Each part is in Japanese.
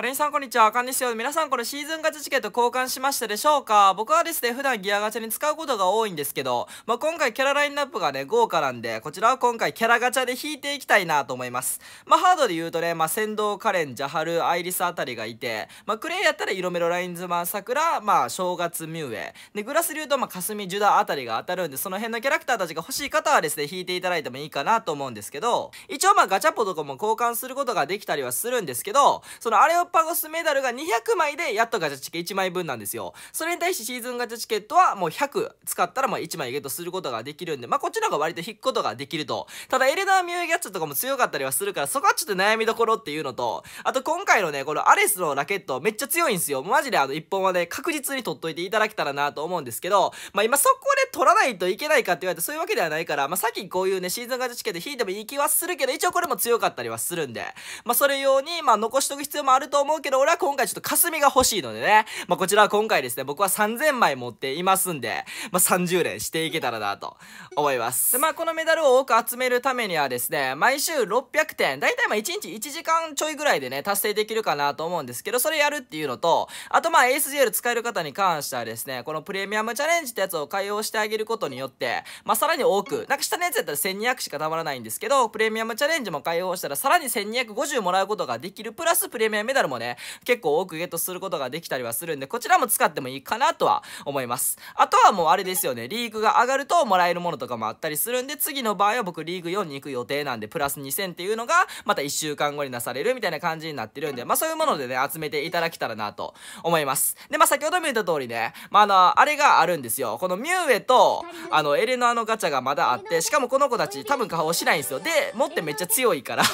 カレンさんこんにちは、あかんですよ。皆さんこのシーズンガチャチケット交換しましたでしょうか僕はですね、普段ギアガチャに使うことが多いんですけど、まあ、今回キャララインナップがね、豪華なんで、こちらは今回キャラガチャで引いていきたいなと思います。まあ、ハードで言うとね、まあ、先導カレン、ジャハル、アイリスあたりがいて、まあ、クレイやったら色メロラインズマン、桜、まあ、正月ミュウエ。で、グラスで言うと、まあ、かすみ、ジュダあたりが当たるんで、その辺のキャラクターたちが欲しい方はですね、引いていただいてもいいかなと思うんですけど、一応まあ、ガチャポとかも交換することができたりはするんですけど、そのあれをパゴスメダルが200枚でやっとガチャチケ1枚分なんですよそれに対してシーズンガチャチケットはもう100使ったらもう1枚ゲットすることができるんでまあこっちの方が割と引くことができるとただエレナーミューギャッツとかも強かったりはするからそこはちょっと悩みどころっていうのとあと今回のねこのアレスのラケットめっちゃ強いんですよマジであの1本はね確実に取っといていただけたらなと思うんですけどまあ今そこで取らないといけないかって言われてそういうわけではないから、まあ、さっきこういうね、シーズンガチチケット引いてもいい気はするけど、一応これも強かったりはするんで、まあ、それ用に、まあ、残しとく必要もあると思うけど、俺は今回ちょっと霞が欲しいのでね、まあ、こちらは今回ですね、僕は3000枚持っていますんで、まあ、30連していけたらなと思います。で、まあ、このメダルを多く集めるためにはですね、毎週600点、だいたいまあ、1日1時間ちょいぐらいでね、達成できるかなと思うんですけど、それやるっていうのと、あとまあ、ASGL 使える方に関してはですね、このプレミアムチャレンジってやつを開用してあげることによって、まあ、さらに多く、なんか下のやつやったら1200しかたまらないんですけど、プレミアムチャレンジも開放したら、さらに1250もらうことができる、プラスプレミアムメダルもね、結構多くゲットすることができたりはするんで、こちらも使ってもいいかなとは思います。あとはもうあれですよね、リーグが上がるともらえるものとかもあったりするんで、次の場合は僕リーグ4に行く予定なんで、プラス2000っていうのが、また1週間後になされるみたいな感じになってるんで、まあ、そういうものでね、集めていただけたらなと思います。で、まあ、先ほども言った通りね、まあ、あの、あれがあるんですよ。このミューエットと、あの、エレノアのガチャがまだあって、しかもこの子たち多分顔報しないんですよ。で、持ってめっちゃ強いから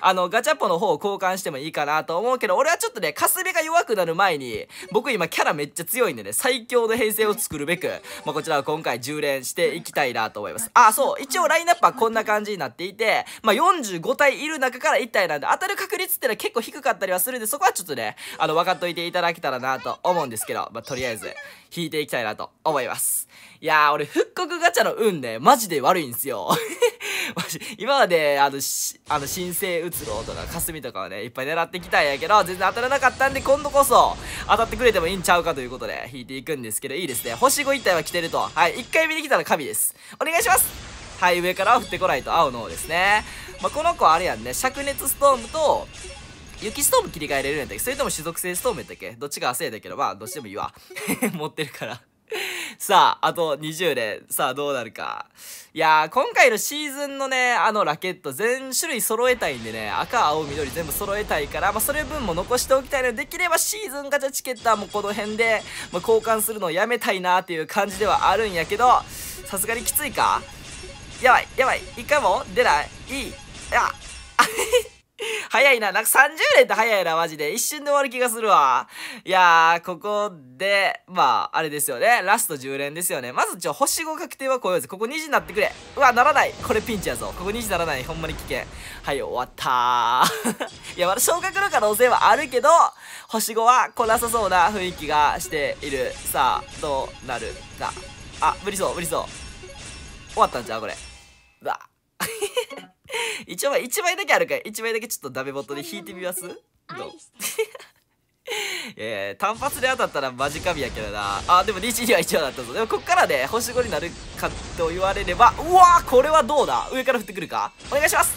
あの、ガチャポの方を交換してもいいかなと思うけど、俺はちょっとね、かすべが弱くなる前に、僕今キャラめっちゃ強いんでね、最強の編成を作るべく、まあ、こちらは今回10連していきたいなと思います。あ、そう、一応ラインナップはこんな感じになっていて、まあ、45体いる中から1体なんで、当たる確率ってのは結構低かったりはするんで、そこはちょっとね、あの、分かっといていただけたらなと思うんですけど、まあ、とりあえず、引いていきたいなと思います。いやー、俺、復刻ガチャの運ね、マジで悪いんすよ。マジ、今まで、あの、あの、新生うつろうとか、霞とかはね、いっぱい狙ってきたんやけど、全然当たらなかったんで、今度こそ、当たってくれてもいいんちゃうかということで、引いていくんですけど、いいですね。星5一体は来てると。はい、1回見に来たら神です。お願いしますはい、上から降ってこないと青の方ですね。まあ、この子あれやんね、灼熱ストームと、雪ストーム切り替えれるんやったっけそれとも種族性ストームやったっけどっちが汗やだけど、まあ、どっちでもいいわ。持ってるからさあ、あと20年。さあどうなるか。いやー、今回のシーズンのね、あのラケット全種類揃えたいんでね、赤、青、緑全部揃えたいから、まあ、それ分も残しておきたいので、できればシーズンガチャチケットはもうこの辺で、まあ、交換するのをやめたいなっていう感じではあるんやけど、さすがにきついかやばい、やばい、一回も出ないいい、あ、へれ早いな。なんか30連って早いな、マジで。一瞬で終わる気がするわ。いやー、ここで、まあ、あれですよね。ラスト10連ですよね。まず、ちょ、星5確定はこういうぜ。ここ2時になってくれ。うわ、ならない。これピンチやぞ。ここ2時ならない。ほんまに危険。はい、終わったー。いや、まだ昇格の可能性はあるけど、星5は来なさそうな雰囲気がしている。さあ、どうなるか。あ、無理そう、無理そう。終わったんちゃうこれ。うわ。一応一枚だけあるから一枚だけちょっとダメ元で引いてみますどう えー、単発で当たったらマジ神やけどなあでも西には一応だったぞでもこっからね星5になるかと言われればうわーこれはどうだ上から降ってくるかお願いします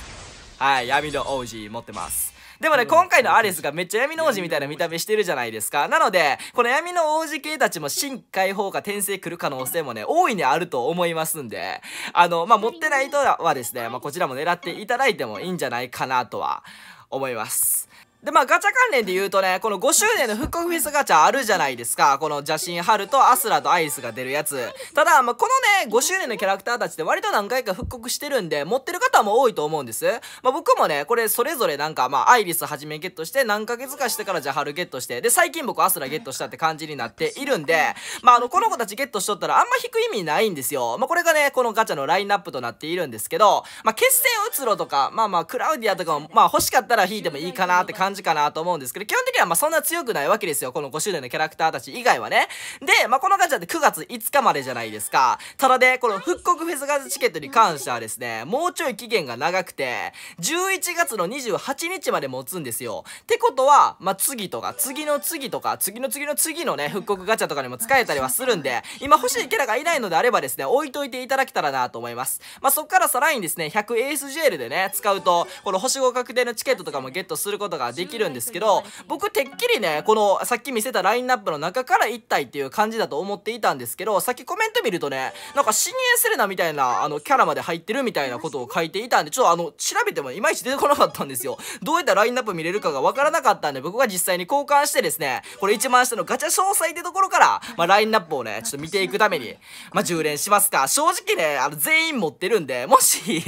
はい闇の王子持ってますでもね今回のアレスがめっちゃ闇の王子みたいな見た目してるじゃないですかなのでこの闇の王子系たちも新解放か転生来る可能性もね大いにあると思いますんであのまあ持ってない人はですね、まあ、こちらも狙っていただいてもいいんじゃないかなとは思いますで、まあガチャ関連で言うとね、この5周年の復刻フェスガチャあるじゃないですか。この邪神春とアスラとアイスが出るやつ。ただ、まあこのね、5周年のキャラクターたちって割と何回か復刻してるんで、持ってる方も多いと思うんです。まあ僕もね、これそれぞれなんか、まあアイリスはじめゲットして、何ヶ月かしてからじゃ春ゲットして、で、最近僕アスラゲットしたって感じになっているんで、まああの、この子たちゲットしとったらあんま引く意味ないんですよ。まあこれがね、このガチャのラインナップとなっているんですけど、まあ決戦うつろとか、まあまあクラウディアとかも、まあ欲しかったら引いてもいいかなって感じじかなと思うんですけど、基本的にはまあそんな強くないわけですよ。この5周年のキャラクターたち以外はね。で、まあこのガチャって9月5日までじゃないですか。ただね、この復刻フェスガチャチケットに関してはですね、もうちょい期限が長くて、11月の28日まで持つんですよ。ってことは、まあ次とか、次の次とか、次の次の次のね、復刻ガチャとかにも使えたりはするんで、今欲しいキャラがいないのであればですね、置いといていただけたらなと思います。まあそっからさらにですね、100エースジェルでね、使うと、この星5確定のチケットとかもゲットすることができるんですけど僕てっきりねこのさっき見せたラインナップの中から1体っていう感じだと思っていたんですけどさっきコメント見るとねなんか新エセレナみたいなあのキャラまで入ってるみたいなことを書いていたんでちょっとあの調べてもいまいち出てこなかったんですよどういったラインナップ見れるかがわからなかったんで僕が実際に交換してですねこれ一番下のガチャ詳細ってところから、まあ、ラインナップをねちょっと見ていくためにまあ、10連しますか正直ねあの全員持ってるんでもし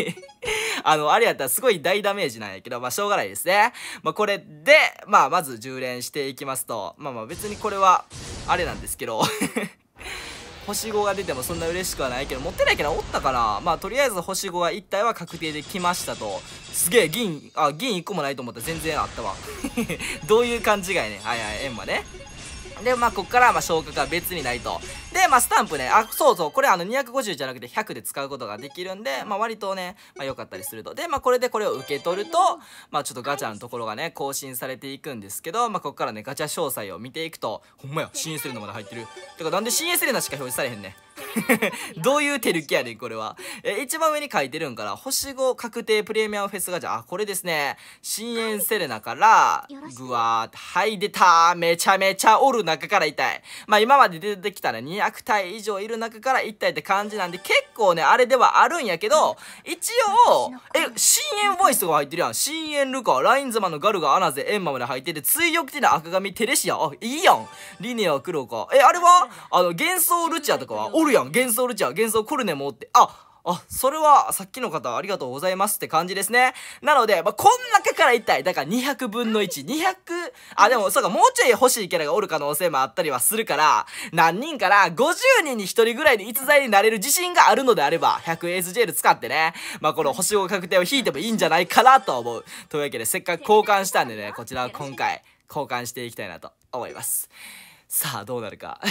あの、あれやったらすごい大ダメージなんやけど、まあ、しょうがないですね。まあ、これで、まあ、まず10連していきますと、まあまあ別にこれは、あれなんですけど 星5が出てもそんな嬉しくはないけど持ってないけどおったからまあとりあえず星5が1体は確定できましたとすげえ銀あ銀1個もないと思った全然あったわ どういう勘違いねはいはいエンマねでまあこっからまあ消化が別にないとで、まあ、スタンプね、あ、そうそう、これあの250じゃなくて100で使うことができるんで、まあ、割とね、まあ、良かったりすると。で、まあ、これでこれを受け取ると、まあ、ちょっとガチャのところがね、更新されていくんですけど、まあ、ここからね、ガチャ詳細を見ていくと、ほんまや、新エスレナまで入ってる。てか、なんで新エスレナしか表示されへんね。どういうてるきやねん、これは。え、一番上に書いてるんから、星5確定プレミアムフェスガチャ。あ、これですね。深淵セレナから、ぐわーって、はい、出ためちゃめちゃおる中から痛い。まあ、今まで出てきたら200 100体以上いる中から1体って感じなんで結構ねあれではあるんやけど一応え深淵ボイスが入ってるやん深淵ルカラインズマンのガルガアナゼエンマまで入ってて追憶的な赤髪テレシアあいいやんリネア黒かえあれはあの幻想ルチアとかはおるやん幻想ルチア幻想コルネもおってああ、それはさっきの方ありがとうございますって感じですね。なので、まあ、こん中から1体、だから200分の1、200、あ、でもそうか、もうちょい欲しいキャラがおる可能性もあったりはするから、何人から50人に1人ぐらいで逸材になれる自信があるのであれば、100SJL 使ってね、まあ、この星5確定を引いてもいいんじゃないかなと思う。というわけで、せっかく交換したんでね、こちらは今回、交換していきたいなと思います。さあどうなるか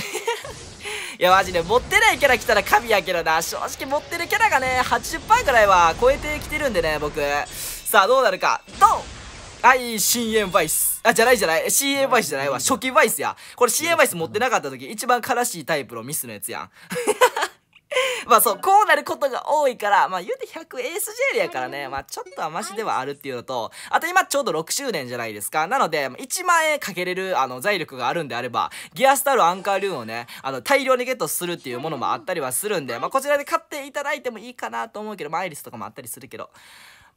いやマジで持ってないキャラ来たら神やけどな正直持ってるキャラがね80%ぐらいは超えてきてるんでね僕さあどうなるかドンはい、深淵バイス。あ、じゃないじゃない。CA バイスじゃないわ。初期バイスや。これ CA バイス持ってなかった時、一番悲しいタイプのミスのやつやん。まあそう、こうなることが多いから、まあ言うて 100ASJL エやからね、まあちょっとはマシではあるっていうのと、あと今ちょうど6周年じゃないですか。なので、1万円かけれる、あの、財力があるんであれば、ギアスタルアンカールーンをね、あの、大量にゲットするっていうものもあったりはするんで、まあこちらで買っていただいてもいいかなと思うけど、まあアイリスとかもあったりするけど、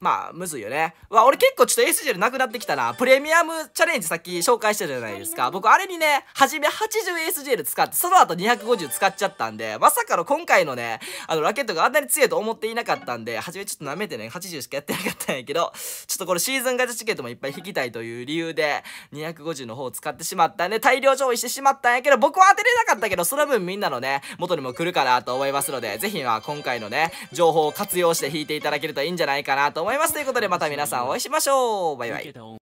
まあ、むずいよね。わ、俺結構ちょっと s g l なくなってきたな。プレミアムチャレンジさっき紹介したじゃないですか。僕、あれにね、初め 80SGL 使って、その後250使っちゃったんで、まさかの今回のね、あの、ラケットがあんなに強いと思っていなかったんで、初めちょっと舐めてね、80しかやってなかったんやけど、ちょっとこれシーズンガチャチケットもいっぱい引きたいという理由で、250の方を使ってしまったんで、大量上位してしまったんやけど、僕は当てれなかったけど、その分みんなのね、元にも来るかなと思いますので、ぜひ、まあ、今回のね、情報を活用して引いていただけるといいんじゃないかなと思います。思いますということでまた皆さんお会いしましょうバイバイ